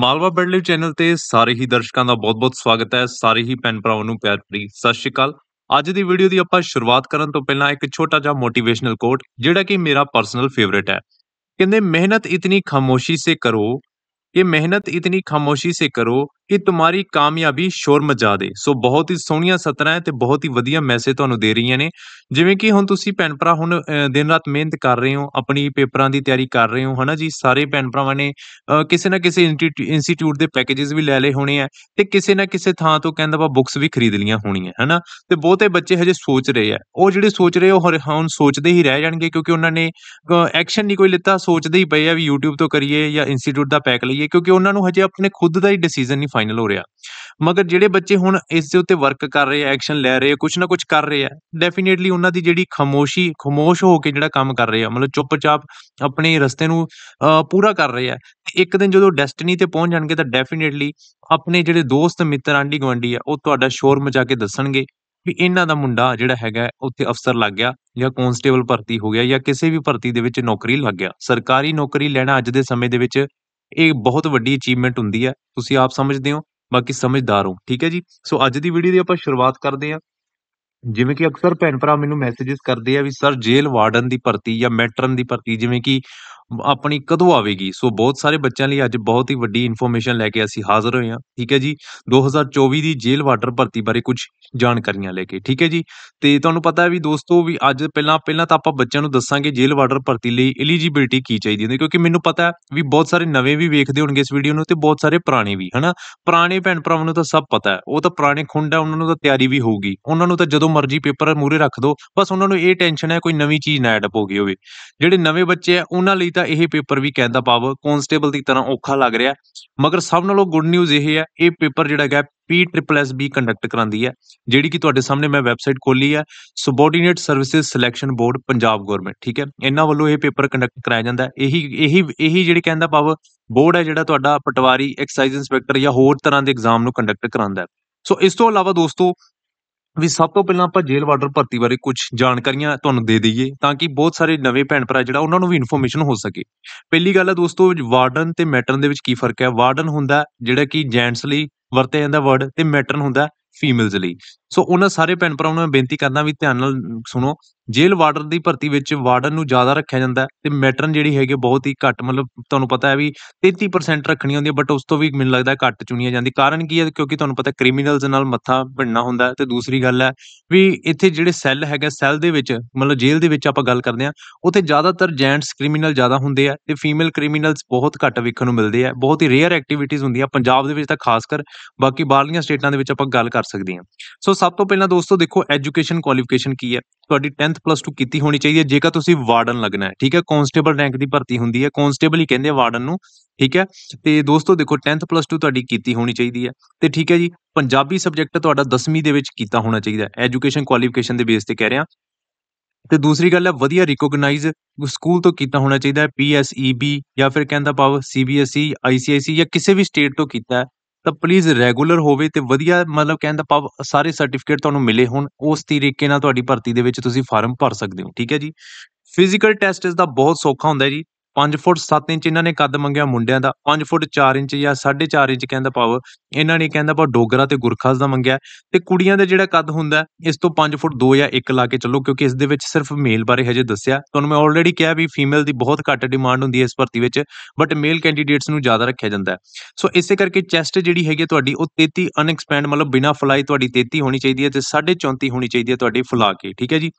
Malwa ਬੈਡਲਿਵ channel ਤੇ ਸਾਰੇ ਹੀ ਦਰਸ਼ਕਾਂ ਦਾ ਬਹੁਤ-ਬਹੁਤ ਸਵਾਗਤ ਹੈ ਸਾਰੇ ਹੀ ਪੈਨ ਭਰਾਵਾਂ ਨੂੰ ਪਿਆਰ ਭਰੀ ਸਤਿ ਸ਼੍ਰੀ ਅਕਾਲ ਅੱਜ ਦੀ ਵੀਡੀਓ ਦੀ ਆਪਾਂ ਸ਼ੁਰੂਆਤ ਕਰਨ ਤੋਂ ਪਹਿਲਾਂ ਇੱਕ ਛੋਟਾ ਜਿਹਾ ਮੋਟੀਵੇਸ਼ਨਲ ਕੋਟ ਜਿਹੜਾ ਕਿ ਮੇਰਾ ਪਰਸਨਲ ਫੇਵਰਿਟ ਹੈ ਕਹਿੰਦੇ ਮਿਹਨਤ ਇਤਨੀ ਖਾਮੋਸ਼ੀ ਸੇ ਕਰੋ ਇਹ ਮਿਹਨਤ ਇਤਨੀ ਖਾਮੋਸ਼ੀ ਸੇ ਕਰੋ ਇਹ ਤੁਹਾਡੀ ਕਾਮਯਾਬੀ ਸ਼ੋਰ ਮਚਾ ਦੇ ਸੋ ਬਹੁਤ ਹੀ ਸੋਹਣੀਆਂ ਸਤਰਾਂ ਹੈ ਤੇ ਬਹੁਤ ਹੀ ਵਧੀਆ ਮੈਸੇਜ ਤੁਹਾਨੂੰ ਦੇ ਰਹੀਆਂ ਨੇ ਜਿਵੇਂ ਕਿ ਹੁਣ ਤੁਸੀਂ ਭੈਣ ਭਰਾ ਹੁਣ ਦਿਨ ਰਾਤ ਮਿਹਨਤ ਕਰ ਰਹੇ ਹੋ ਆਪਣੀ ਪੇਪਰਾਂ ਦੀ ਤਿਆਰੀ ਕਰ ਰਹੇ ਹੋ ਹਨਾ ਜੀ ਸਾਰੇ ਭੈਣ ਭਰਾਵਾਂ ਨੇ ਕਿਸੇ ਨਾ ਕਿਸੇ ਇੰਸਟੀਚਿਊਟ ਦੇ ਪੈਕੇजेस ਵੀ ਲੈ ਲਏ ਹੋਣੇ ਆ ਤੇ ਕਿਸੇ ਨਾ ਕਿਸੇ ਥਾਂ ਤੋਂ ਕਹਿੰਦਾ ਵਾ ਬੁੱਕਸ ਵੀ ਖਰੀਦ ਲੀਆਂ ਹੋਣੀਆਂ ਹਨਾ ਤੇ ਬਹੁਤੇ ਬੱਚੇ ਹਜੇ ਸੋਚ ਰਹੇ ਆ ਉਹ ਜਿਹੜੇ ਸੋਚ ਰਹੇ ਉਹ ਹੁਣ ਸੋਚਦੇ ਹੀ ਰਹਿ ਜਾਣਗੇ ਕਿਉਂਕਿ ਉਹਨਾਂ ਨੇ ਐਕਸ਼ਨ ਨਹੀਂ ਕੋਈ ਲਿੱਤਾ ਸੋਚਦੇ ਹੀ ਪਏ ਆ ਵੀ YouTube ਤੋਂ ਕਰੀਏ ਜਾਂ ਇੰਸਟੀਚਿਊਟ ਦਾ ਪੈਕ ਲਈਏ ਕਿਉਂਕਿ ਉਹਨਾਂ ਨੂੰ ਹਜੇ ਆਪਣੇ ਖੁਦ ਦਾ ਹੀ ਡਿਸੀਜਨ ਨਹੀਂ ਫਾਈਨਲ ਹੋ ਰਿਹਾ ਮਗਰ ਜਿਹੜੇ ਬੱਚੇ ਹੁਣ ਇਸ ਦੇ ਉੱਤੇ ਵਰਕ ਕਰ ਰਹੇ ਆ ਐਕਸ਼ਨ ਲੈ ਰਹੇ ਆ ਕੁਝ ਨਾ ਕੁਝ ਕਰ ਰਹੇ ਆ ਡੈਫੀਨੇਟਲੀ ਉਹਨਾਂ ਦੀ ਜਿਹੜੀ ਖਮੋਸ਼ੀ ਖਮੋਸ਼ ਹੋ ਕੇ ਜਿਹੜਾ ਕੰਮ ਕਰ ਰਹੇ ਆ ਮਤਲਬ ਚੁੱਪਚਾਪ ਆਪਣੇ ਰਸਤੇ ਨੂੰ ਪੂਰਾ ਕਰ ਰਹੇ ਆ ਇੱਕ ਦਿਨ ਜਦੋਂ ਡੈਸਟੀਨੀ ਤੇ ਪਹੁੰਚ ਜਾਣਗੇ ਤਾਂ ਡੈਫੀਨੇਟਲੀ ਆਪਣੇ ਜਿਹੜੇ ਦੋਸਤ ਮਿੱਤਰ ਆਂਡੀ ਗਵੰਡੀ ਆ ਉਹ ਤੁਹਾਡਾ ਸ਼ੋਰ ਮਚਾ ਕੇ ਦੱਸਣਗੇ ਵੀ ਇਹਨਾਂ ਦਾ ਮੁੰਡਾ ਜਿਹੜਾ ਹੈਗਾ ਉੱਥੇ ਅਫਸਰ ਲੱਗ ਗਿਆ ਜਾਂ ਕਨਸਟੇਬਲ ਭਰਤੀ ਹੋ ਗਿਆ ਜਾਂ ਕਿਸੇ ਵੀ ਭਰਤੀ ਦੇ ਵਿੱਚ ਨੌਕਰੀ ਲੱਗ ਗਿਆ ਸਰਕਾਰੀ ਨੌਕਰੀ ਲੈਣਾ ਅੱਜ ਦੇ ਸਮੇਂ ਦੇ ਵਿੱਚ ਇਹ ਬਹੁਤ ਵੱਡੀ ਅਚੀਵਮੈਂਟ ਹੁੰਦੀ ਹੈ ਤੁਸੀਂ ਆਪ ਸਮਝਦੇ ਹੋ ਬਾਕੀ ਸਮਝਦਾਰ ਹੋ ਠੀਕ ਹੈ ਜੀ ਸੋ ਅੱਜ ਦੀ ਵੀਡੀਓ ਦੀ ਆਪਾਂ ਸ਼ੁਰੂਆਤ ਕਰਦੇ ਹਾਂ ਜਿਵੇਂ ਕਿ ਅਕਸਰ ਭੈਣ ਭਰਾ ਮੈਨੂੰ ਮੈਸੇजेस ਕਰਦੇ ਆ ਵੀ ਸਰ ਜੇਲ੍ਹ ਵਾਰਡਨ ਦੀ ਭਰਤੀ ਜਾਂ ਮੈਟਰਨ ਦੀ ਭਰਤੀ ਜਿਵੇਂ ਕਿ ਆਪਣੀ ਕਦੋਂ ਆਵੇਗੀ ਸੋ ਬਹੁਤ ਸਾਰੇ ਬੱਚਿਆਂ ਲਈ ਅੱਜ ਬਹੁਤ ਹੀ ਵੱਡੀ ਇਨਫੋਰਮੇਸ਼ਨ ਲੈ ਕੇ ਅਸੀਂ ਹਾਜ਼ਰ ਹੋਏ ਹਾਂ ਠੀਕ ਹੈ ਜੀ 2024 ਦੀ ਜੇਲ੍ਹ ਵਾਟਰ ਭਰਤੀ ਬਾਰੇ ਕੁਝ ਜਾਣਕਾਰੀਆਂ ਲੈ ਕੇ ਠੀਕ ਹੈ ਜੀ ਤੇ ਤੁਹਾਨੂੰ ਪਤਾ ਹੈ ਵੀ ਦੋਸਤੋ ਵੀ ਅੱਜ ਪਹਿਲਾਂ ਪਹਿਲਾਂ ਤਾਂ ਆਪਾਂ ਬੱਚਿਆਂ ਨੂੰ ਦੱਸਾਂਗੇ ਜੇਲ੍ਹ ਵਾਟਰ ਭਰਤੀ ਲਈ ਐਲੀਜੀਬਿਲਟੀ ਕੀ ਚਾਹੀਦੀ ਹੁੰਦੀ ਕਿਉਂਕਿ ਮੈਨੂੰ ਪਤਾ ਹੈ ਵੀ ਬਹੁਤ ਸਾਰੇ ਨਵੇਂ ਵੀ ਵੇਖਦੇ ਹੋਣਗੇ ਇਸ ਵੀਡੀਓ ਨੂੰ ਤੇ ਬਹੁਤ ਸਾਰੇ ਪੁਰਾਣੇ ਵੀ ਹਨਾ ਪੁਰਾਣੇ ਭੈਣ ਭਰਾਵਾਂ ਨੂੰ ਤਾਂ ਸਭ ਪਤਾ ਹੈ ਉਹ ਤਾਂ ਪੁਰਾਣੇ ਖੁੰਡ ਉਹਨਾਂ ਨੂੰ ਤਾਂ ਤਿਆਰੀ ਵੀ ਹੋਊਗੀ ਉਹਨਾਂ ਨੂੰ ਤਾਂ ਜਦੋਂ ਮਰਜ਼ੀ ਪੇਪਰ ਮੂਰੇ ਰੱਖ ਦੋ ਬਸ ਉਹਨਾਂ ਨੂੰ ਇਹ ਟੈਨਸ਼ਨ ਹੈ ਕੋਈ ਨਵੀਂ ਚੀਜ਼ ਨਾ ਐਡ ਅਪ ਹੋ ਗਈ ਹੋਵੇ ਜਿਹੜੇ ਨਵੇਂ ਬੱਚੇ ਆ ਉਹਨਾਂ ਲਈ ਤਾਂ ਇਹ ਪੇਪਰ ਵੀ ਕਹਿੰਦਾ ਪਾਵ ਕਨਸਟੇਬਲ ਦੀ ਤਰ੍ਹਾਂ ਔਖਾ ਲੱਗ ਰਿਹਾ ਮਗਰ ਸਭ ਨਾਲੋਂ ਗੁੱਡ ਨਿਊਜ਼ ਇਹ ਹੈ ਇਹ ਪੇਪਰ ਜਿਹੜਾ ਹੈ P triple S B conduct ਕਰਾਂਦੀ ਹੈ ਜਿਹੜੀ ਕਿ ਤੁਹਾਡੇ ਸਾਹਮਣੇ ਮੈਂ ਵੈਬਸਾਈਟ ਖੋਲੀ ਹੈ subordinate services selection board Punjab government ਠੀਕ ਹੈ ਇਹਨਾਂ ਵੱਲੋਂ ਇਹ ਪੇਪਰ ਕੰਡਕਟ ਕਰਾਇਆ ਜਾਂਦਾ ਇਹੀ ਇਹੀ ਇਹੀ ਜਿਹੜੀ ਕਹਿੰਦਾ ਪਾਵ ਬੋਰਡ ਹੈ ਜਿਹੜਾ ਤੁਹਾਡਾ ਪਟਵਾਰੀ ਐਕਸਾਈਜ਼ ਇਨਸਪੈਕਟਰ ਜਾਂ ਹੋਰ ਤਰ੍ਹਾਂ ਦੇ ਐਗਜ਼ਾਮ ਨੂੰ ਕੰਡਕਟ ਕਰਾਉਂਦਾ ਹੈ ਸੋ ਇਸ ਤੋਂ ਇਲਾਵਾ ਦੋਸਤੋ ਵੀ ਸਭ ਤੋਂ ਪਹਿਲਾਂ ਆਪਾਂ ਜੇਲ੍ਹ ਵਾਰਡਰ ਭਰਤੀ ਬਾਰੇ ਕੁਝ ਜਾਣਕਾਰੀਆਂ ਤੁਹਾਨੂੰ ਦੇ ਦਈਏ ਤਾਂ ਕਿ ਬਹੁਤ ਸਾਰੇ ਨਵੇਂ ਭੈਣ ਭਰਾ ਜਿਹੜਾ ਉਹਨਾਂ ਨੂੰ ਵੀ ਇਨਫੋਰਮੇਸ਼ਨ ਹੋ ਸਕੇ ਪਹਿਲੀ ਗੱਲ ਹੈ ਦੋਸਤੋ ਵਾਰਡਨ ਤੇ ਮੈਟਰਨ ਦੇ ਵਿੱਚ ਕੀ ਫਰਕ ਹੈ ਵਾਰਡਨ ਹੁੰਦਾ ਜਿਹੜਾ ਕਿ ਜੈਂਟਸ ਲਈ ਵਰਤਿਆ ਜਾਂਦਾ ਵਰਡ ਤੇ ਮੈਟਰਨ ਹੁੰਦਾ ਫੀਮੇਲਸ ਲਈ ਸੋ ਉਹਨਾਂ ਸਾਰੇ ਭੈਣ ਭਰਾਵਾਂ ਨੂੰ ਮੈਂ ਬੇਨਤੀ ਕਰਦਾ ਵੀ ਧਿਆਨ ਨਾਲ ਸੁਣੋ ਜੇਲ੍ਹ ਵਾਰਡਨ ਦੀ ਭਰਤੀ ਵਿੱਚ ਵਾਰਡਨ ਨੂੰ ਜ਼ਿਆਦਾ ਰੱਖਿਆ ਜਾਂਦਾ ਤੇ ਮੈਟਰਨ ਜਿਹੜੀ ਹੈਗੀ ਬਹੁਤ ਹੀ ਘੱਟ ਮਤਲਬ ਤੁਹਾਨੂੰ ਪਤਾ ਹੈ ਵੀ 33% ਰੱਖਣੀ ਹੁੰਦੀ ਹੈ ਬਟ ਉਸ ਤੋਂ ਵੀ ਮੈਨੂੰ ਲੱਗਦਾ ਘੱਟ ਚੁਣੀਆਂ ਜਾਂਦੀ ਕਾਰਨ ਕੀ ਹੈ ਕਿਉਂਕਿ ਤੁਹਾਨੂੰ ਪਤਾ ਕ੍ਰਿਮੀਨਲਸ ਨਾਲ ਮੱਥਾ ਭਿੰਨਾ ਹੁੰਦਾ ਤੇ ਦੂਸਰੀ ਗੱਲ ਹੈ ਵੀ ਇੱਥੇ ਜਿਹੜੇ ਸੈੱਲ ਹੈਗਾ ਸੈੱਲ ਦੇ ਵਿੱਚ ਮਤਲਬ ਜੇਲ੍ਹ ਦੇ ਵਿੱਚ ਆਪਾਂ ਗੱਲ ਕਰਦੇ ਆ ਉੱਥੇ ਜ਼ਿਆਦਾਤਰ ਜੈਂਟਸ ਕ੍ਰਿਮੀਨਲ ਜ਼ਿਆਦਾ ਹੁੰਦੇ ਆ ਤੇ ਫੀਮੇਲ ਕ੍ਰਿਮੀਨਲਸ ਬਹੁਤ ਘੱਟ ਵੇਖਣ ਨੂੰ ਮਿਲਦੇ ਆ ਬਹੁਤ ਹੀ ਰੇਅਰ ਐਕਟੀਵਿਟੀਜ਼ ਹੁੰਦੀਆਂ ਪੰਜਾਬ ਦੇ ਵਿੱਚ ਤਾਂ ਖਾਸ ਕਰ ਬਾਕੀ ਬਾਹਰਲੀਆਂ ਸਟੇਟਾਂ ਦੇ ਵਿੱਚ ਆਪਾਂ ਗੱਲ ਕਰ ਸਕਦੇ ਆ ਸੋ ਸਭ ਤੋਂ ਪਹਿਲਾਂ ਦੋਸਤੋ ਦੇਖੋ ਐਜੂਕੇਸ਼ਨ ਕੁਆਲੀਫਿਕੇਸ਼ਨ ਕੀ ਹੈ ਤੁਹਾਡੀ 10th 10th ਪਲੱਸ 2 ਕੀਤੀ ਹੋਣੀ ਚਾਹੀਦੀ ਹੈ ਜੇਕਰ ਤੁਸੀਂ ਵਾਰਡਨ ਲੱਗਣਾ ਹੈ ਠੀਕ ਹੈ ਕਨਸਟੇਬਲ ਰੈਂਕ ਦੀ ਭਰਤੀ ਹੁੰਦੀ ਹੈ ਕਨਸਟੇਬਲ ਹੀ ਕਹਿੰਦੇ ਆ ਵਾਰਡਨ ਨੂੰ ਠੀਕ ਹੈ ਤੇ ਦੋਸਤੋ ਦੇਖੋ 10th ਪਲੱਸ 2 ਤੁਹਾਡੀ ਕੀਤੀ ਹੋਣੀ ਚਾਹੀਦੀ ਹੈ ਤੇ ਠੀਕ ਹੈ ਜੀ ਪੰਜਾਬੀ ਸਬਜੈਕਟ ਤੁਹਾਡਾ 10ਵੀਂ ਦੇ ਵਿੱਚ ਕੀਤਾ ਹੋਣਾ ਚਾਹੀਦਾ ਐਜੂਕੇਸ਼ਨ ਕੁਆਲੀਫਿਕੇਸ਼ਨ ਦੇ ਬੇਸ ਤੇ ਕਹਿ ਰਿਹਾ ਤੇ ਦੂਸਰੀ ਗੱਲ ਹੈ ਵਧੀਆ ਰਿਕੋਗਨਾਈਜ਼ ਸਕੂਲ ਤੋਂ ਕੀਤਾ ਹੋਣਾ ਚਾਹੀਦਾ ਹੈ ਪੀਐਸਈਬੀ e ਜਾਂ ਫਿਰ ਕਹਿੰਦਾ ਪਾਵ ਸੀਬੀਐਸਈ ਆਈਸੀਆਈਸੀ ਜਾਂ ਕਿਸੇ ਵੀ ਸਟੇਟ ਤੋਂ ਕੀਤਾ ਤਾਂ ਪਲੀਜ਼ ਰੈਗੂਲਰ ਹੋਵੇ ਤੇ ਵਧੀਆ ਮਤਲਬ ਕਹਿੰਦਾ ਸਾਰੇ ਸਰਟੀਫਿਕੇਟ ਤੁਹਾਨੂੰ ਮਿਲੇ ਹੋਣ ਉਸ ਤਰੀਕੇ ਨਾਲ ਤੁਹਾਡੀ ਭਰਤੀ ਦੇ ਵਿੱਚ ਤੁਸੀਂ ਫਾਰਮ ਭਰ ਸਕਦੇ ਹੋ ਠੀਕ ਹੈ ਜੀ ਫਿਜ਼ੀਕਲ ਟੈਸਟ ਇਸ ਦਾ ਬਹੁਤ ਸੌਖਾ ਹੁੰਦਾ ਹੈ ਜੀ 5 ਫੁੱਟ 7 ਇੰਚ ਇਹਨਾਂ ਨੇ ਕੱਦ ਮੰਗਿਆ ਮੁੰਡਿਆਂ ਦਾ 5 ਫੁੱਟ 4 ਇੰਚ ਜਾਂ 4.5 ਇੰਚ ਕਹਿੰਦਾ ਭਾਵ ਇਹਨਾਂ ਨੇ ਕਹਿੰਦਾ ਪਾ ਡੋਗਰਾ ਤੇ ਗੁਰਖਾਸ ਦਾ ਮੰਗਿਆ ਤੇ ਕੁੜੀਆਂ ਦਾ ਜਿਹੜਾ ਕੱਦ ਹੁੰਦਾ ਇਸ ਤੋਂ 5 ਫੁੱਟ 2 ਜਾਂ 1 ਲਾ ਕੇ ਚੱਲੋ ਕਿਉਂਕਿ ਇਸ ਦੇ ਵਿੱਚ ਸਿਰਫ ਮੇਲ ਬਾਰੇ ਹਜੇ ਦੱਸਿਆ ਤੁਹਾਨੂੰ ਮੈਂ ਆਲਰੇਡੀ ਕਿਹਾ ਵੀ ਫੀਮੇਲ ਦੀ ਬਹੁਤ ਘੱਟ ਡਿਮਾਂਡ ਹੁੰਦੀ ਹੈ ਇਸ ਭਰਤੀ ਵਿੱਚ ਬਟ ਮੇਲ ਕੈਂਡੀਡੇਟਸ ਨੂੰ ਜ਼ਿਆਦਾ ਰੱਖਿਆ ਜਾਂਦਾ ਹੈ ਸੋ ਇਸੇ ਕਰਕੇ ਚੈਸਟ ਜਿਹੜੀ ਹੈਗੀ ਤੁਹਾਡੀ ਉਹ 33 ਅਨਐਕਸਪੈਂਡ ਮਤਲਬ ਬਿਨਾ ਫਲਾਈ ਤੁਹਾਡੀ 33 ਹੋਣੀ ਚਾਹੀਦੀ ਹੈ ਤੇ 34 ਹੋਣੀ ਚਾਹੀਦੀ ਹੈ ਤੁਹਾਡੀ ਫਲਾ ਕੇ ਠੀਕ ਹੈ ਜੀ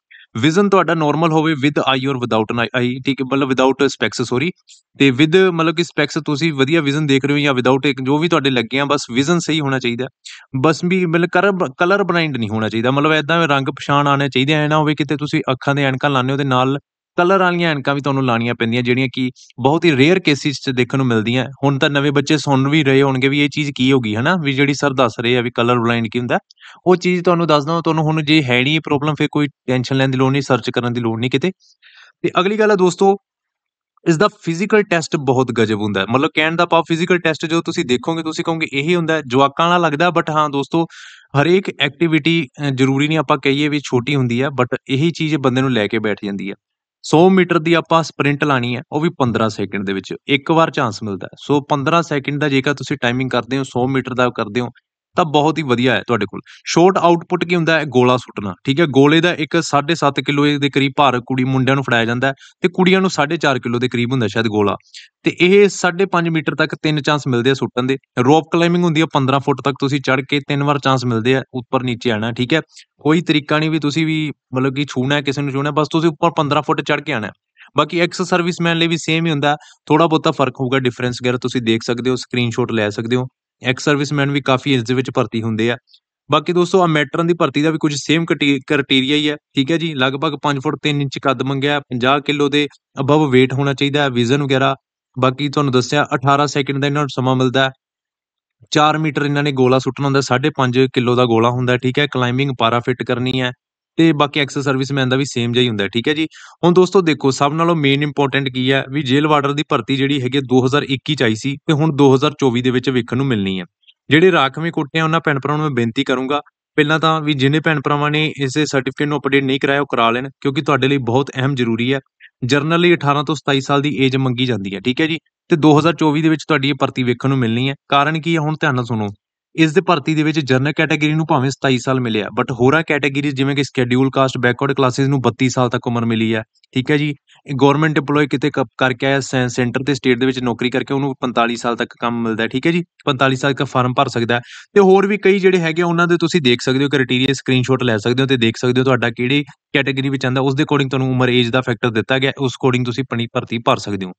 ਵਿਜ਼ਨ ਤੁਹਾਡਾ ਨਾਰਮਲ ਹੋਵੇ with eye or without eye ਠੀਕ ਹੈ ਮਤਲਬ ਵਿਦਆਊਟ ਸਪੈਕਸ ਸੌਰੀ ਤੇ ਵਿਦ ਮਤਲਬ ਕਿ ਸਪੈਕਸ ਤੁਸੀਂ ਵਧੀਆ ਵਿਜ਼ਨ ਦੇਖ ਰਹੇ ਹੋ ਜਾਂ ਵਿਦਆਊਟ ਇੱਕ ਜੋ ਵੀ ਤੁਹਾਡੇ ਲੱਗੇ ਆ ਬਸ ਵਿਜ਼ਨ ਸਹੀ ਹੋਣਾ ਚਾਹੀਦਾ ਬਸ ਵੀ ਮਤਲਬ ਕਲਰ ਬਲਾਈਂਡ ਨਹੀਂ ਹੋਣਾ ਚਾਹੀਦਾ ਮਤਲਬ ਐਦਾਂ ਰੰਗ ਪਛਾਣ ਆਣੇ ਚਾਹੀਦੇ ਐ ਨਾ ਹੋਵੇ ਕਿਤੇ ਤੁਸੀਂ ਅੱਖਾਂ ਦੇ ਐਨਕਾਂ ਲਾਣੇ ਉਹਦੇ ਨਾਲ ਕਲਰ ਵਾਲੀਆਂ ਐਨਕਾਂ ਵੀ ਤੁਹਾਨੂੰ ਲਾਣੀਆਂ ਪੈਂਦੀਆਂ ਜਿਹੜੀਆਂ ਕਿ ਬਹੁਤ ਹੀ ਰੇਅਰ ਕੇਸਿਸ 'ਚ ਦੇਖਣ ਨੂੰ ਮਿਲਦੀਆਂ ਹੁਣ ਤਾਂ ਨਵੇਂ ਬੱਚੇ ਸੁਣ ਵੀ ਰਹੇ ਹੋਣਗੇ ਵੀ ਇਹ ਚੀਜ਼ ਕੀ ਹੋਗੀ ਹਨਾ ਵੀ ਜਿਹੜੀ ਸਰ ਦੱਸ ਰਹੇ ਆ ਵੀ ਕਲਰ ਬਲਾਈਂਡ ਕੀ ਹੁੰਦਾ ਉਹ ਚੀਜ਼ ਤੁਹਾਨੂੰ ਦੱਸ ਦਵਾਂ ਤੁਹਾਨੂੰ ਹੁਣ ਜੇ ਹੈ ਨਹੀਂ ਪ੍ਰੋਬਲਮ ਫਿਰ ਕੋਈ ਟੈਨਸ਼ਨ ਲੈਣ ਦੀ ਲੋੜ ਨਹੀਂ ਸਰਚ ਕਰਨ ਦੀ ਲੋੜ ਨਹੀਂ ਕਿਤੇ ਤੇ ਅਗਲੀ ਗੱਲ ਆ ਦੋਸਤੋ ਇਸ ਦਾ ਫਿਜ਼ੀਕਲ ਟੈਸਟ ਬਹੁਤ ਗਜਬ ਹੁੰਦਾ ਹੈ ਮਤਲਬ ਕਹਿਣ ਦਾ ਪਾ ਫਿਜ਼ੀਕਲ ਟੈਸਟ ਜੋ ਤੁਸੀਂ ਦੇਖੋਗੇ ਤੁਸੀਂ ਕਹੋਗੇ ਇਹੀ ਹੁੰਦਾ ਜਵਾਕਾਂ ਵਾਲਾ ਲੱਗਦਾ ਬਟ ਹਾਂ ਦੋਸਤੋ ਹਰੇਕ ਐਕਟੀਵਿਟੀ ਜ਼ਰੂਰੀ ਨਹੀਂ ਆਪਾਂ ਕਹੀਏ ਵੀ ਛੋਟੀ ਹੁੰਦੀ ਹੈ ਬਟ ਇਹੀ ਚੀਜ਼ ਬੰਦੇ ਨੂੰ ਲੈ ਕੇ ਬੈਠ ਜਾਂਦੀ ਹੈ 100 ਮੀਟਰ ਦੀ ਆਪਾਂ ਸਪ੍ਰਿੰਟ ਲਾਣੀ ਹੈ ਉਹ ਵੀ 15 ਸੈਕਿੰਡ ਦੇ ਵਿੱਚ ਇੱਕ ਵਾਰ ਚਾਂਸ ਮਿਲਦਾ ਸੋ 15 ਸੈਕਿੰਡ ਦਾ ਜੇਕਰ ਤੁਸੀਂ ਟਾਈਮਿੰਗ ਕਰਦੇ ਹੋ 100 ਮੀਟਰ ਦਾ ਕਰਦੇ ਹੋ ਤਾਂ ਬਹੁਤ ਹੀ ਵਧੀਆ ਹੈ ਤੁਹਾਡੇ ਕੋਲ ਸ਼ਾਰਟ ਆਊਟਪੁੱਟ ਕੀ ਹੁੰਦਾ ਹੈ ਗੋਲਾ ਸੁੱਟਣਾ ਠੀਕ ਹੈ ਗੋਲੇ ਦਾ ਇੱਕ 7.5 ਕਿਲੋ ਦੇ ਕਰੀਬ ਭਾਰ ਕੁੜੀ ਮੁੰਡਿਆਂ ਨੂੰ ਫੜਾਇਆ ਜਾਂਦਾ ਤੇ ਕੁੜੀਆਂ ਨੂੰ 4.5 ਕਿਲੋ ਦੇ ਕਰੀਬ ਹੁੰਦਾ ਸ਼ਾਇਦ ਗੋਲਾ ਤੇ ਇਹ 5.5 ਮੀਟਰ ਤੱਕ ਤਿੰਨ ਚਾਂਸ ਮਿਲਦੇ ਆ ਸੁੱਟਣ ਦੇ ਰੋਪ ਕਲਾਈਮਿੰਗ ਹੁੰਦੀ ਆ 15 ਫੁੱਟ ਤੱਕ ਤੁਸੀਂ ਚੜ ਕੇ ਤਿੰਨ ਵਾਰ ਚਾਂਸ ਮਿਲਦੇ ਆ ਉੱਪਰ ਨੀਚੇ ਆਣਾ ਠੀਕ ਹੈ ਕੋਈ ਤਰੀਕਾ ਨਹੀਂ ਵੀ ਤੁਸੀਂ ਵੀ ਮਤਲਬ ਕਿ ਛੂਣਾ ਕਿਸੇ ਨੂੰ ਛੂਣਾ ਬਸ ਤੁਸੀਂ ਉੱਪਰ 15 ਫੁੱਟ ਚੜ ਕੇ ਆਣਾ ਬਾਕੀ ਐਕਸ ਸਰਵਿਸਮੈਨ ਲਈ ਵੀ ਸੇਮ ਹੀ ਹੁੰਦਾ ਥੋੜਾ ਬਹੁਤਾ ਫਰਕ ਹੋਊਗਾ ਡਿਫਰੈਂਸ ਗੈਰ ਤੁਸੀਂ ਦੇਖ ਸਕਦੇ ਹੋ ਸਕਰੀਨਸ਼ਾਟ ਲੈ ਸਕਦੇ ਹੋ ਐਕਸ ਸਰਵਿਸਮੈਨ ਵੀ ਕਾਫੀ ਇਸ ਦੇ ਵਿੱਚ ਭਰਤੀ ਹੁੰਦੇ ਆ ਬਾਕੀ ਦੋਸਤੋ ਆ ਮੈਟਰਾਂ ਦੀ ਭਰਤੀ ਦਾ ਵੀ ਕੁਝ ਸੇਮ ਕ੍ਰਾਈਟੇਰੀਆ ਹੀ ਆ ਠੀਕ ਹੈ ਜੀ ਲਗਭਗ 5 ਫੁੱਟ 3 ਇੰਚ ਕੱਦ ਮੰਗਿਆ 50 ਕਿਲੋ ਦੇ ਅਬਵ weight ਹੋਣਾ ਚਾਹੀਦਾ ਹੈ ਵਿਜ਼ਨ ਵਗੈਰਾ ਬਾਕੀ ਤੁਹਾਨੂੰ ਦੱਸਿਆ 18 ਸੈਕਿੰਡ ਦਾ ਇਹਨਾਂ ਨੂੰ ਸਮਾਂ ਮਿਲਦਾ ਹੈ 4 ਮੀਟਰ ਇਹਨਾਂ ਨੇ ਗੋਲਾ ਸੁੱਟਣਾ ਹੁੰਦਾ 5.5 ਕਿਲੋ ਦਾ ਗੋਲਾ ਹੁੰਦਾ ਠੀਕ ਹੈ ਕਲਾਈਮਿੰਗ ਪਾਰਾ ਫਿੱਟ ਕਰਨੀ ਹੈ ਤੇ ਬਾਕੀ ਐਕਸ ਸਰਵਿਸਮੈਨ ਦਾ ਵੀ ਸੇਮ ਜਿਹਾ ਹੀ ਹੁੰਦਾ ਠੀਕ ਹੈ ਜੀ ਹੁਣ ਦੋਸਤੋ ਦੇਖੋ ਸਭ ਨਾਲੋਂ ਮੇਨ ਇੰਪੋਰਟੈਂਟ ਕੀ ਹੈ ਵੀ ਜੇਲ ਵਾਰਡਰ ਦੀ ਭਰਤੀ ਜਿਹੜੀ ਹੈਗੀ 2021 ਚ ਆਈ ਸੀ ਤੇ ਹੁਣ 2024 ਦੇ ਵਿੱਚ ਵੇਖਣ ਨੂੰ ਮਿਲਣੀ ਹੈ ਜਿਹੜੇ ਰਾਖਵੇਂ ਕੋਟੇ ਆ ਉਹਨਾਂ ਭੈਣ ਭਰਾਵਾਂ ਨੂੰ ਮੈਂ ਬੇਨਤੀ ਕਰੂੰਗਾ ਪਹਿਲਾਂ ਤਾਂ ਵੀ ਜਿਨੇ ਭੈਣ ਭਰਾਵਾਂ ਨੇ ਇਸੇ ਸਰਟੀਫਿਕੇਟ ਨੂੰ ਅਪਡੇਟ ਨਹੀਂ ਕਰਾਇਆ ਉਹ ਕਰਾ ਲੈਣ ਕਿਉਂਕਿ ਤੁਹਾਡੇ ਲਈ ਬਹੁਤ ਅਹਿਮ ਜ਼ਰੂਰੀ ਹੈ ਜਰਨਲੀ ਲਈ 18 ਤੋਂ 27 ਸਾਲ ਦੀ ਏਜ ਮੰਗੀ ਜਾਂਦੀ ਹੈ ਠੀਕ ਹੈ ਜੀ ਤੇ 2024 ਦੇ ਵਿੱਚ ਤੁਹਾਡੀ ਇਹ ਭਰਤੀ ਵੇਖਣ ਨੂੰ ਮਿਲਣੀ ਹੈ ਕਾਰਨ ਕੀ ਹੈ ਹੁਣ ਧਿਆਨ ਨਾਲ ਸੁਣੋ ਇਸ ਦੇ ਭਰਤੀ ਦੇ ਵਿੱਚ ਜਨਰਲ ਕੈਟਾਗਰੀ ਨੂੰ ਭਾਵੇਂ 27 ਸਾਲ ਮਿਲਿਆ ਬਟ ਹੋਰਾਂ ਕੈਟਾਗਰੀ ਜਿਵੇਂ ਕਿ ਸਕੇਡਿਊਲ ਕਾਸਟ ਬੈਕਵਰਡ ਕਲਾਸਿਸ ਨੂੰ 32 ਸਾਲ ਤੱਕ ਉਮਰ ਮਿਲੀ ਹੈ ਠੀਕ ਹੈ ਜੀ ਗਵਰਨਮੈਂਟ EMPLOYE ਕਿਤੇ ਕਰਕੇ ਆਇਆ ਸੈਂਟਰ ਤੇ ਸਟੇਟ ਦੇ ਵਿੱਚ ਨੌਕਰੀ ਕਰਕੇ ਉਹਨੂੰ 45 ਸਾਲ ਤੱਕ ਕੰਮ ਮਿਲਦਾ ਠੀਕ ਹੈ ਜੀ 45 ਸਾਲ ਤੱਕ ਫਾਰਮ ਭਰ ਸਕਦਾ ਤੇ ਹੋਰ ਵੀ ਕਈ ਜਿਹੜੇ ਹੈਗੇ ਉਹਨਾਂ ਦੇ ਤੁਸੀਂ ਦੇਖ ਸਕਦੇ ਹੋ ਕ੍ਰਾਈਟੇਰੀਆ ਸਕਰੀਨਸ਼ਾਟ ਲੈ ਸਕਦੇ ਹੋ ਤੇ ਦੇਖ ਸਕਦੇ ਹੋ ਤੁਹਾਡਾ ਕਿਹੜੀ ਕੈਟਾਗਰੀ ਵਿੱਚ ਆਂਦਾ ਉਸ ਦੇ ਅਕੋਰਡਿੰਗ ਤੁਹਾਨੂੰ ਉਮਰ ਏਜ ਦਾ ਫੈਕਟਰ ਦਿੱਤਾ ਗਿਆ ਉਸ ਅਕੋਰਡਿੰਗ ਤੁਸੀਂ ਆਪਣੀ ਭਰਤੀ ਭਰ ਸਕਦੇ ਹੋ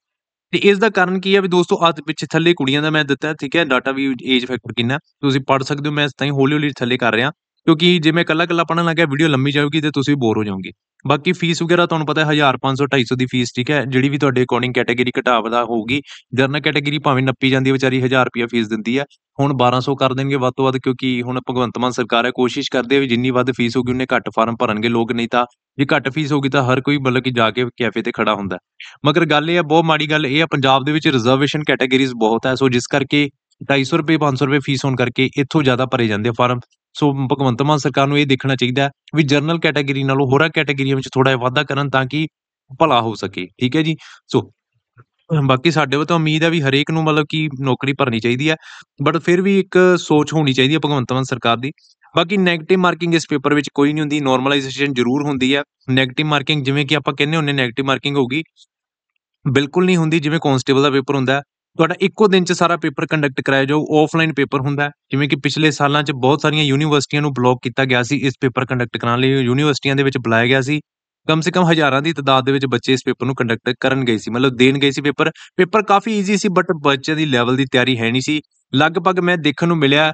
ਤੇ ਇਸ ਦਾ ਕਾਰਨ ਕੀ ਹੈ ਵੀ ਦੋਸਤੋ ਅੱਜ ਪਿੱਛੇ ਥੱਲੇ ਕੁੜੀਆਂ ਦਾ ਮੈਂ ਦਿੱਤਾ ਠੀਕ ਹੈ ਡਾਟਾ ਵੀ ਏਜ ਫੈਕਟਰ ਕਿੰਨਾ ਤੁਸੀਂ ਪੜ ਸਕਦੇ ਹੋ ਮੈਂ ਤਾਂ ਹੀ ਹੌਲੀ ਹੌਲੀ ਥੱਲੇ ਕਰ ਰਿਹਾ ਕਿਉਂਕਿ ਜੇ ਮੈਂ ਕੱਲਾ ਕੱਲਾ ਪੜਨ ਲੱਗਿਆ ਵੀਡੀਓ ਲੰਮੀ ਜਾਊਗੀ ਤੇ ਤੁਸੀਂ ਬੋਰ ਹੋ ਜਾਓਗੇ ਬਾਕੀ ਫੀਸ ਵਗੈਰਾ ਤੁਹਾਨੂੰ ਪਤਾ ਹੈ 1500 250 ਦੀ ਫੀਸ ਠੀਕ ਹੈ ਜਿਹੜੀ ਵੀ ਤੁਹਾਡੇ ਅਕੋਰਡਿੰਗ ਕੈਟਾਗਰੀ ਘਟਾਵਦਾ ਹੋਊਗੀ ਜਰਨਲ ਕੈਟਾਗਰੀ ਭਾਵੇਂ ਨੱਪੀ ਜਾਂਦੀ ਹੈ ਵਿਚਾਰੀ 1000 ਰੁਪਏ ਫੀਸ ਦਿੰਦੀ ਹੈ ਹੁਣ 1200 ਕਰ ਦੇਣਗੇ ਵੱਧ ਤੋਂ ਵੱਧ ਕਿਉਂਕਿ ਹੁਣ ਭਗਵੰਤ ਮਾਨ ਸਰਕਾਰ ਹੈ ਕੋਸ਼ਿਸ਼ ਕਰਦੇ ਆ ਵੀ ਜਿੰਨੀ ਵੱਧ ਫੀਸ ਹੋਗੀ ਉਹਨੇ ਘੱਟ ਫਾਰਮ ਭਰਨਗੇ ਲੋਕ ਨਹੀਂ ਤਾਂ ਜੇ ਘੱਟ ਫੀਸ ਹੋਗੀ ਤਾਂ ਹਰ ਕੋਈ ਮਤਲਬ ਕਿ ਜਾ ਕੇ ਕੈਫੇ ਤੇ ਖੜਾ ਹੁੰਦਾ ਮਗਰ ਗੱਲ ਇਹ ਹੈ ਬਹੁਤ ਮਾੜੀ ਗੱਲ ਇਹ ਹੈ ਪੰਜਾਬ ਦੇ ਵਿੱਚ ਰਿਜ਼ਰਵੇਸ਼ਨ ਕੈਟਾਗਰੀਜ਼ ਬਹੁਤ ਹੈ ਸੋ ਜਿਸ ਕਰਕੇ 250 ਰੁਪਏ 500 ਰੁਪਏ ਫੀਸ ਹੋਣ ਕਰਕੇ ਇੱਥੋਂ ਜ਼ਿਆਦਾ ਭਰੇ ਜਾਂਦੇ ਫਾਰਮ ਸੋ ਭਗਵੰਤ ਮਾਨ ਸਰਕਾਰ ਨੂੰ ਇਹ ਦੇਖਣਾ ਚਾਹੀਦਾ ਵੀ ਜਰਨਲ ਕੈਟਾਗਰੀ ਨਾਲੋਂ ਹੋਰਾਂ ਕੈਟਾਗਰੀਆਂ ਵਿੱਚ ਥੋੜਾ ਜਿਹਾ ਵਾਧਾ ਕਰਨ ਤਾਂ ਕਿ ਭਲਾ ਹੋ ਸਕੇ ਠੀਕ ਹੈ ਜੀ ਸੋ ਬਾਕੀ ਸਾਡੇ ਵੱਲੋਂ ਉਮੀਦ ਹੈ ਵੀ ਹਰੇਕ ਨੂੰ ਮਤਲਬ ਕਿ ਨੌਕਰੀ ਭਰਨੀ ਚਾਹੀਦੀ ਹੈ ਬਟ ਫਿਰ ਵੀ ਇੱਕ ਸੋਚ ਹੋਣੀ ਚਾਹੀਦੀ ਹੈ ਭਗਵੰਤ ਮਾਨ ਸਰਕਾਰ ਦੀ ਬਾਕੀ 네ਗੇਟਿਵ ਮਾਰਕਿੰਗ ਇਸ ਪੇਪਰ ਵਿੱਚ ਕੋਈ ਨਹੀਂ ਹੁੰਦੀ ਨਾਰਮਲਾਈਜੇਸ਼ਨ ਜ਼ਰੂਰ ਹੁੰਦੀ ਹੈ 네ਗੇਟਿਵ ਮਾਰਕਿੰਗ ਜਿਵੇਂ ਕਿ ਆਪਾਂ ਕਹਿੰਦੇ ਹੁੰਨੇ 네ਗੇਟਿਵ ਮਾਰਕਿੰਗ ਹੋਗੀ ਬਿਲਕੁਲ ਨਹੀਂ ਹੁੰਦੀ ਜਿਵੇਂ ਕਨਸਟੇਬਲ ਦਾ ਪੇਪਰ ਹੁੰਦਾ ਤੁਹਾਡਾ ਇੱਕੋ ਦਿਨ 'ਚ ਸਾਰਾ ਪੇਪਰ ਕੰਡਕਟ ਕਰਾਇਆ ਜਾਊ ਆਫਲਾਈਨ ਪੇਪਰ ਹੁੰਦਾ ਜਿਵੇਂ ਕਿ ਪਿਛਲੇ ਸਾਲਾਂ 'ਚ ਬਹੁਤ ਸਾਰੀਆਂ ਯੂਨੀਵਰਸਿਟੀਆਂ ਨੂੰ ਬਲੌਕ ਕੀਤਾ ਗਿਆ ਸੀ ਇਸ ਪੇਪਰ ਕੰਡਕਟ ਕਰਨ ਲਈ ਯੂਨੀਵਰਸਿਟੀਆਂ ਦੇ ਵਿੱਚ ਬੁਲਾਇਆ ਗਿਆ ਸੀ ਕਮ ਸੇ ਕਮ ਹਜ਼ਾਰਾਂ ਦੀ ਤਦਾਦ ਦੇ ਵਿੱਚ ਬੱਚੇ ਇਸ ਪੇਪਰ ਨੂੰ ਕੰਡਕਟ ਕਰਨ ਗਏ ਸੀ ਮਤਲਬ ਦੇਣ ਗਏ ਸੀ ਪੇਪਰ ਪੇਪਰ ਕਾਫੀ ਈਜ਼ੀ ਸੀ ਬਟ ਬੱਚੇ ਦੀ ਲੈਵਲ ਦੀ ਤਿਆਰੀ ਹੈ ਨਹੀਂ ਸੀ ਲਗਭਗ ਮੈਂ ਦੇਖਣ ਨੂੰ ਮਿਲਿਆ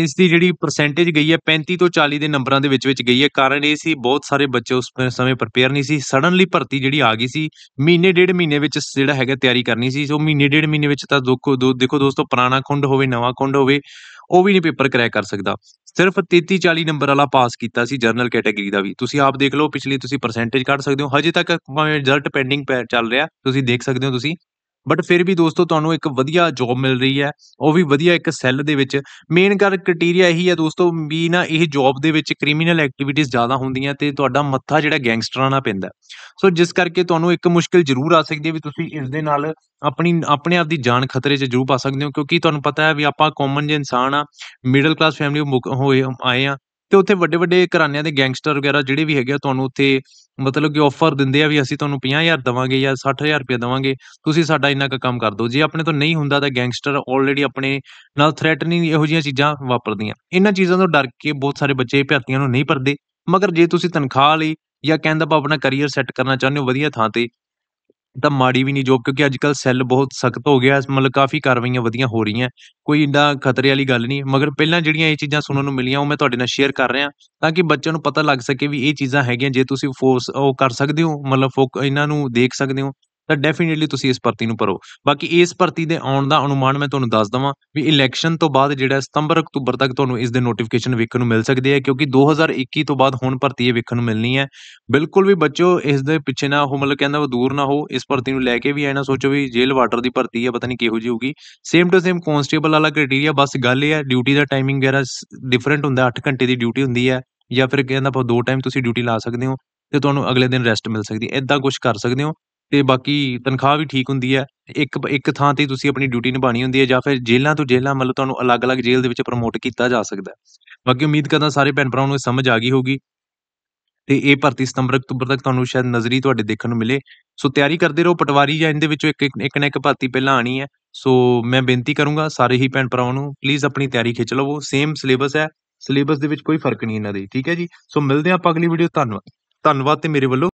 ਇਸ ਦੀ ਜਿਹੜੀ ਪਰਸੈਂਟੇਜ ਗਈ ਹੈ 35 ਤੋਂ 40 ਦੇ ਨੰਬਰਾਂ ਦੇ ਵਿੱਚ ਵਿੱਚ ਗਈ ਹੈ ਕਾਰਨ ਇਹ ਸੀ ਬਹੁਤ ਸਾਰੇ ਬੱਚੇ ਉਸ ਸਮੇਂ ਪ੍ਰਪੇਅਰ ਨਹੀਂ ਸੀ ਸਡਨਲੀ ਭਰਤੀ ਜਿਹੜੀ ਆ ਗਈ ਸੀ ਮਹੀਨੇ ਡੇਢ ਮਹੀਨੇ ਵਿੱਚ ਜਿਹੜਾ ਹੈਗਾ ਤਿਆਰੀ ਕਰਨੀ ਸੀ ਸੋ ਮਹੀਨੇ ਡੇਢ ਮਹੀਨੇ ਵਿੱਚ ਤਾਂ ਦੇਖੋ ਦੇਖੋ ਦੋਸਤੋ ਪੁਰਾਣਾ ਕੁੰਡ ਹੋਵੇ ਨਵਾਂ ਕੁੰਡ ਹੋਵੇ ਉਹ ਵੀ ਨਹੀਂ ਪੇਪਰ ਕਰੈਕ ਕਰ ਸਕਦਾ ਸਿਰਫ 33 40 ਨੰਬਰ ਵਾਲਾ ਪਾਸ ਕੀਤਾ ਸੀ ਜਰਨਲ ਕੈਟਾਗਰੀ ਦਾ ਵੀ ਤੁਸੀਂ ਆਪ ਦੇਖ ਲਓ ਪਿਛਲੀ ਤੁਸੀਂ ਪਰਸੈਂਟੇਜ ਕੱਢ ਸਕਦੇ ਹੋ ਹਜੇ ਤੱਕ ਰਿਜ਼ਲਟ ਪੈਂਡਿੰਗ ਚੱਲ ਰਿਹਾ ਤੁਸੀਂ ਦੇਖ ਸਕਦੇ ਹੋ ਤੁਸੀਂ ਬਟ ਫਿਰ ਵੀ ਦੋਸਤੋ ਤੁਹਾਨੂੰ ਇੱਕ ਵਧੀਆ ਜੌਬ ਮਿਲ ਰਹੀ ਹੈ ਉਹ ਵੀ ਵਧੀਆ ਇੱਕ ਸੈੱਲ ਦੇ ਵਿੱਚ ਮੇਨ ਕਰ ਕ੍ਰਾਈਟੇਰੀਆ ਇਹੀ ਹੈ ਦੋਸਤੋ ਵੀ ਨਾ ਇਹ ਜੌਬ ਦੇ ਵਿੱਚ ਕ੍ਰਿਮੀਨਲ ਐਕਟੀਵਿਟੀਜ਼ ਜ਼ਿਆਦਾ ਹੁੰਦੀਆਂ ਤੇ ਤੁਹਾਡਾ ਮੱਥਾ ਜਿਹੜਾ ਗੈਂਗਸਟਰਾਂ ਨਾਲ ਪੈਂਦਾ ਸੋ ਜਿਸ ਕਰਕੇ ਤੁਹਾਨੂੰ ਇੱਕ ਮੁਸ਼ਕਲ ਜ਼ਰੂਰ ਆ ਸਕਦੀ ਹੈ ਵੀ ਤੁਸੀਂ ਇਸ ਦੇ ਨਾਲ ਆਪਣੀ ਆਪਣੇ ਆਪ ਦੀ ਜਾਨ ਖਤਰੇ 'ਚ ਜ਼ਰੂਰ ਪਾ ਸਕਦੇ ਹੋ ਕਿਉਂਕਿ ਤੁਹਾਨੂੰ ਪਤਾ ਹੈ ਵੀ ਆਪਾਂ ਕਾਮਨ ਜਿਹੇ ਇਨਸਾਨ ਆ ਮਿਡਲ ਕਲਾਸ ਫੈਮਿਲੀ ਹੋਏ ਆਏ ਆ ਤੇ ਉੱਥੇ ਵੱਡੇ ਵੱਡੇ ਘਰਾਣਿਆਂ ਦੇ ਗੈਂਗਸਟਰ ਵਗੈਰਾ ਜਿਹੜੇ ਵੀ ਹੈਗੇ ਤੁਹਾਨੂੰ ਉੱਥੇ ਮਤਲਬ ਕਿ ਆਫਰ ਦਿੰਦੇ ਆ ਵੀ ਅਸੀਂ ਤੁਹਾਨੂੰ 50000 ਦਵਾਂਗੇ ਜਾਂ 60000 ਰੁਪਏ ਦਵਾਂਗੇ ਤੁਸੀਂ ਸਾਡਾ ਇੰਨਾ ਕੁ ਕੰਮ ਕਰ ਦਿਓ ਜੇ ਆਪਣੇ ਤੋਂ ਨਹੀਂ ਹੁੰਦਾ ਤਾਂ ਗੈਂਗਸਟਰ ਆਲਰੇਡੀ ਆਪਣੇ ਨਾਲ ਥ੍ਰੈਟਨਿੰਗ ਇਹੋ ਜੀਆਂ ਚੀਜ਼ਾਂ ਵਾਪਰਦੀਆਂ ਇਹਨਾਂ ਚੀਜ਼ਾਂ ਤੋਂ ਡਰ ਕੇ ਬਹੁਤ ਸਾਰੇ ਬੱਚੇ ਭਰਤੀਆਂ ਨੂੰ ਨਹੀਂ ਪਰਦੇ ਮਗਰ ਜੇ ਤੁਸੀਂ ਤਨਖਾਹ ਲਈ ਜਾਂ ਕਹਿੰਦਾ ਆਪਣਾ ਕੈਰੀਅਰ ਸੈੱਟ ਕਰਨਾ ਚਾਹੁੰਦੇ ਹੋ ਵਧੀਆ ਥਾਂ ਤੇ ਤਾਂ ਮਾੜੀ ਵੀ ਨਹੀਂ ਜੋਬ ਕਿਉਂਕਿ ਅੱਜ ਕੱਲ ਸੈੱਲ ਬਹੁਤ ਸਖ਼ਤ ਹੋ ਗਿਆ ਮਤਲਬ ਕਾਫੀ ਕਾਰਵਾਈਆਂ ਵਧੀਆਂ ਹੋ ਰਹੀਆਂ ਕੋਈ ਇੰਨਾ ਖਤਰੇ ਵਾਲੀ ਗੱਲ ਨਹੀਂ ਮਗਰ ਪਹਿਲਾਂ ਜਿਹੜੀਆਂ ਇਹ ਚੀਜ਼ਾਂ ਸੁਣਨ ਨੂੰ ਮਿਲੀਆਂ ਉਹ ਮੈਂ ਤੁਹਾਡੇ ਨਾਲ ਸ਼ੇਅਰ ਕਰ ਰਿਹਾ ਤਾਂ ਕਿ ਬੱਚਿਆਂ ਨੂੰ ਪਤਾ ਲੱਗ ਸਕੇ ਵੀ ਇਹ ਚੀਜ਼ਾਂ ਹੈਗੀਆਂ ਜੇ ਤੁਸੀਂ ਫੋਰਸ ਉਹ ਕਰ ਸਕਦੇ ਹੋ ਮਤਲਬ ਫੋਕ ਇਹਨਾਂ ਨੂੰ ਦੇਖ ਸਕਦੇ ਹੋ ਤਾਂ ਡੈਫੀਨਿਟਲੀ ਤੁਸੀਂ ਇਸ ਭਰਤੀ ਨੂੰ ਭਰੋ ਬਾਕੀ ਇਸ ਭਰਤੀ ਦੇ ਆਉਣ ਦਾ ਅਨੁਮਾਨ ਮੈਂ ਤੁਹਾਨੂੰ ਦੱਸ ਦਵਾਂ ਵੀ ਇਲੈਕਸ਼ਨ ਤੋਂ ਬਾਅਦ ਜਿਹੜਾ ਸਤੰਬਰ ਅਕਤੂਬਰ ਤੱਕ ਤੁਹਾਨੂੰ ਇਸ ਦੇ ਨੋਟੀਫਿਕੇਸ਼ਨ ਵੇਖਣ ਨੂੰ ਮਿਲ ਸਕਦੇ ਆ ਕਿਉਂਕਿ 2021 ਤੋਂ ਬਾਅਦ ਹੁਣ ਭਰਤੀ ਇਹ ਵੇਖਣ ਨੂੰ ਮਿਲਣੀ ਹੈ ਬਿਲਕੁਲ ਵੀ ਬੱਚੋ ਇਸ ਦੇ ਪਿੱਛੇ ਨਾ ਉਹ ਮਤਲਬ ਕਹਿੰਦਾ ਦੂਰ ਨਾ ਹੋ ਇਸ ਭਰਤੀ ਨੂੰ ਲੈ ਕੇ ਵੀ ਐ ਸੋਚੋ ਵੀ ਜੇਲ੍ਹ ਵਾਟਰ ਦੀ ਭਰਤੀ ਹੈ ਪਤਾ ਨਹੀਂ ਕਿਹੋ ਜੀ ਹੋਊਗੀ ਸੇਮ ਟੂ ਸੇਮ ਕਨਸਟੇਬਲ ਵਾਲਾ ਕ੍ਰਾਈਟੇਰੀਆ ਬਸ ਗੱਲ ਇਹ ਹੈ ਡਿਊਟੀ ਦਾ ਟਾਈਮਿੰਗ ਵਗੈਰਾ ਡਿਫਰੈਂਟ ਹੁੰਦਾ 8 ਘੰਟੇ ਦੀ ਡਿਊਟੀ ਹੁੰਦੀ ਹੈ ਜਾਂ ਫਿਰ ਕਹਿੰਦਾ ਆਪਾਂ ਦੋ ਟਾਈਮ ਤੁਸੀਂ ਡਿਊਟੀ ਲਾ ਸਕਦੇ ਹੋ ਤੇ ਤੁਹਾਨੂੰ ਅਗਲੇ ਦਿਨ ਰੈਸਟ ਮਿਲ ਸਕਦੀ ਹੈ ਇਦਾਂ ਕੁਝ ਕਰ ਸਕਦੇ ਹੋ ਤੇ ਬਾਕੀ ਤਨਖਾਹ ਵੀ ਠੀਕ ਹੁੰਦੀ ਹੈ ਇੱਕ ਇੱਕ ਥਾਂ 'ਤੇ ਤੁਸੀਂ ਆਪਣੀ ਡਿਊਟੀ ਨਿਭਾਣੀ ਹੁੰਦੀ ਹੈ ਜਾਂ ਫਿਰ ਜੇਲ੍ਹਾਂ ਤੋਂ ਜੇਲ੍ਹਾਂ ਮਤਲਬ ਤੁਹਾਨੂੰ ਅਲੱਗ-ਅਲੱਗ ਜੇਲ੍ਹ ਦੇ ਵਿੱਚ ਪ੍ਰਮੋਟ ਕੀਤਾ ਜਾ ਸਕਦਾ ਬਾਕੀ ਉਮੀਦ ਕਰਦਾ ਸਾਰੇ ਭੈਣ ਭਰਾਵਾਂ ਨੂੰ ਇਹ ਸਮਝ ਆ ਗਈ ਹੋਗੀ ਤੇ ਇਹ ਭਰਤੀ ਸਤੰਬਰ ਅਕਤੂਬਰ ਤੱਕ ਤੁਹਾਨੂੰ ਸ਼ਾਇਦ ਨਜ਼ਰੀ ਤੁਹਾਡੇ ਦੇਖਣ ਨੂੰ ਮਿਲੇ ਸੋ ਤਿਆਰੀ ਕਰਦੇ ਰਹੋ ਪਟਵਾਰੀ ਜਾਂ ਇਹਦੇ ਵਿੱਚੋਂ ਇੱਕ ਇੱਕ ਨਾ ਇੱਕ ਭਰਤੀ ਪਹਿਲਾਂ ਆਣੀ ਹੈ ਸੋ ਮੈਂ ਬੇਨਤੀ ਕਰੂੰਗਾ ਸਾਰੇ ਹੀ ਭੈਣ ਭਰਾਵਾਂ ਨੂੰ ਪਲੀਜ਼ ਆਪਣੀ ਤਿਆਰੀ ਖਿੱਚ ਲਵੋ ਸੇਮ ਸਿਲੇਬਸ ਹੈ ਸਿਲੇਬਸ ਦੇ ਵਿੱਚ ਕੋਈ ਫਰਕ ਨਹੀਂ ਇਹਨਾਂ ਦੇ ਠੀਕ ਹੈ ਜੀ ਸੋ ਮਿਲਦੇ ਆਪਾਂ ਅਗਲੀ ਵੀਡੀਓ ਧੰਨਵਾਦ ਧੰਨਵਾਦ ਤੇ ਮੇਰੇ ਵੱਲੋਂ